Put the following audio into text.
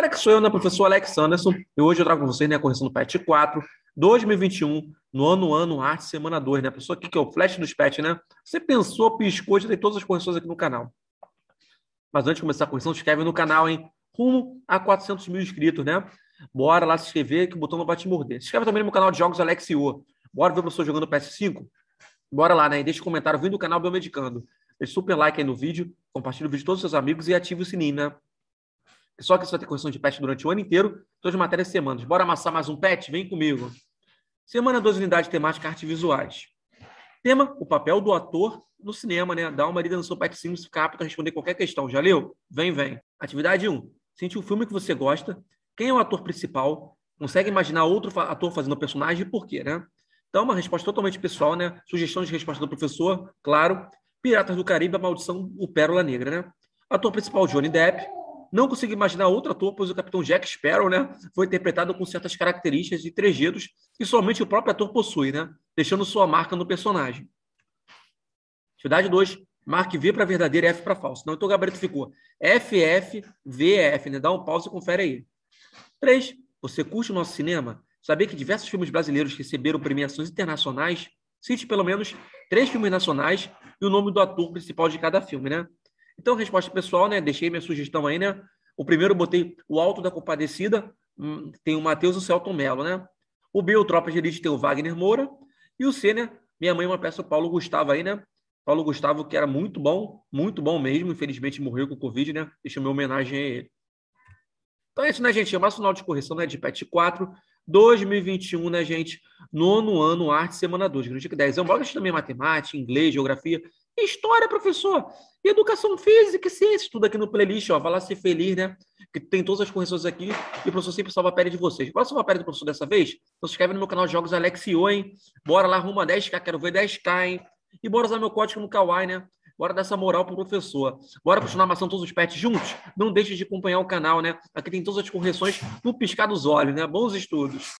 galera, que sou eu, né, professor Alex Anderson, e hoje eu trago com vocês né, a correção do PET 4, 2021, no ano ano, arte semana 2, né? Pessoa aqui que é o flash dos patch, né? Você pensou, piscou, já tem todas as correções aqui no canal. Mas antes de começar a correção, se inscreve no canal, hein? Rumo a 400 mil inscritos, né? Bora lá se inscrever, que o botão não vai te morder. Se inscreve também no meu canal de jogos Alex Bora ver o professor jogando PS5? Bora lá, né? E deixa um comentário vindo do canal Biomedicando. Deixa super like aí no vídeo, compartilha o vídeo com todos os seus amigos e ative o sininho, né? Só que você vai ter correção de pet durante o ano inteiro, todas então, as matérias semanas. Bora amassar mais um pet? Vem comigo. Semana 2, unidade temática artes visuais. Tema, o papel do ator no cinema, né? Dá uma lida no seu pet simples, ficar apto a responder qualquer questão. Já leu? Vem, vem. Atividade 1. Um, Sente o filme que você gosta, quem é o ator principal, consegue imaginar outro ator fazendo o personagem e por quê, né? Então, uma resposta totalmente pessoal, né? Sugestão de resposta do professor, claro. Piratas do Caribe, a maldição, o Pérola Negra, né? Ator principal, Johnny Depp. Não consigo imaginar outro ator, pois o Capitão Jack Sparrow né, foi interpretado com certas características e trejeitos que somente o próprio ator possui, né, deixando sua marca no personagem. Cidade 2, marque V para verdadeiro e F para falso. Não, então o gabarito ficou FFVF. Né? Dá um pause e confere aí. 3. Você curte o nosso cinema? Saber que diversos filmes brasileiros receberam premiações internacionais? Cite pelo menos três filmes nacionais e o nome do ator principal de cada filme, né? Então, resposta pessoal, né? Deixei minha sugestão aí, né? O primeiro eu botei o Alto da Compadecida, hum, tem o Matheus e o Celton Mello, né? O B, o Tropa de Elite, tem o Wagner Moura. E o C, né? Minha mãe, uma peça, o Paulo Gustavo aí, né? Paulo Gustavo, que era muito bom, muito bom mesmo. Infelizmente morreu com o Covid, né? Deixa minha homenagem a ele. Então é isso, né, gente? É mais um sinal de correção, né? De PET 4, 2021, né, gente? Nono ano, arte, semana 2, grande 10. É um blog também matemática, inglês, geografia. História, professor. E educação física e ciência. Tudo aqui no playlist, ó. Vai lá ser feliz, né? Que tem todas as correções aqui. E o professor sempre salva a pele de vocês. Bora salvar a pele do professor dessa vez? Então se inscreve no meu canal de jogos Alexio, hein? Bora lá, arruma 10k. Quero ver 10k, hein? E bora usar meu código no Kawaii, né? Bora dar essa moral pro professor. Bora continuar amassando todos os pets juntos? Não deixe de acompanhar o canal, né? Aqui tem todas as correções no piscar dos olhos, né? Bons estudos.